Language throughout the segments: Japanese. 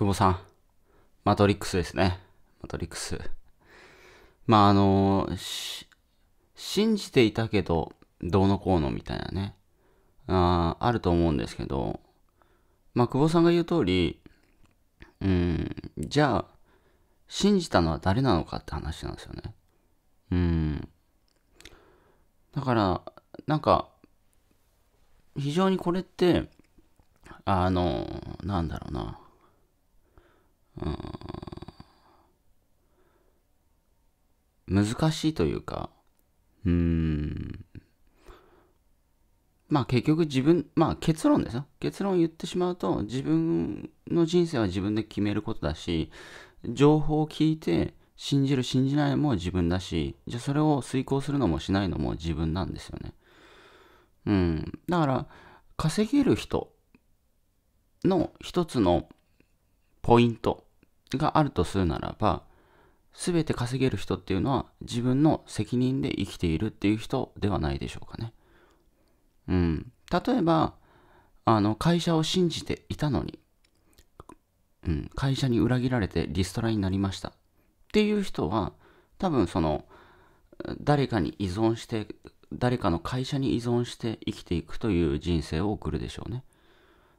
久保さん。マトリックスですね。マトリックス。まあ、あの信じていたけど、どうのこうのみたいなね。ああると思うんですけど、まあ、久保さんが言う通り、うん、じゃあ、信じたのは誰なのかって話なんですよね。うん。だから、なんか、非常にこれって、あの、なんだろうな。難しいというか、うーん。まあ結局自分、まあ結論ですよ。結論を言ってしまうと、自分の人生は自分で決めることだし、情報を聞いて、信じる信じないも自分だし、じゃあそれを遂行するのもしないのも自分なんですよね。うん。だから、稼げる人の一つのポイントがあるとするならば、全て稼げる人っていうのは自分の責任で生きているっていう人ではないでしょうかね。うん。例えば、あの、会社を信じていたのに、うん、会社に裏切られてリストラになりましたっていう人は、多分その、誰かに依存して、誰かの会社に依存して生きていくという人生を送るでしょうね。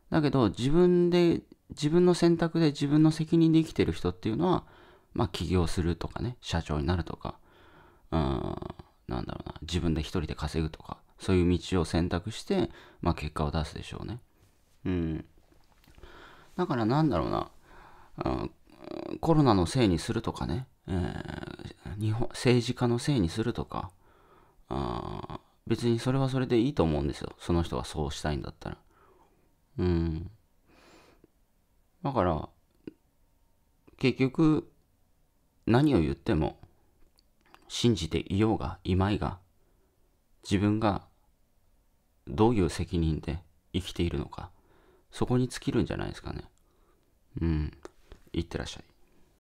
だけど、自分で自分の選択で自分の責任で生きてる人っていうのは、まあ、起業するとかね、社長になるとか、うん、なんだろうな、自分で一人で稼ぐとか、そういう道を選択して、まあ、結果を出すでしょうね。うん。だからなんだろうな、うん、コロナのせいにするとかね、えー、日本政治家のせいにするとかあ別にそれはそれでいいと思うんですよその人がそうしたいんだったらうんだから、結局、何を言っても、信じていようがいまいが、自分がどういう責任で生きているのか、そこに尽きるんじゃないですかね。うん。いってらっしゃい。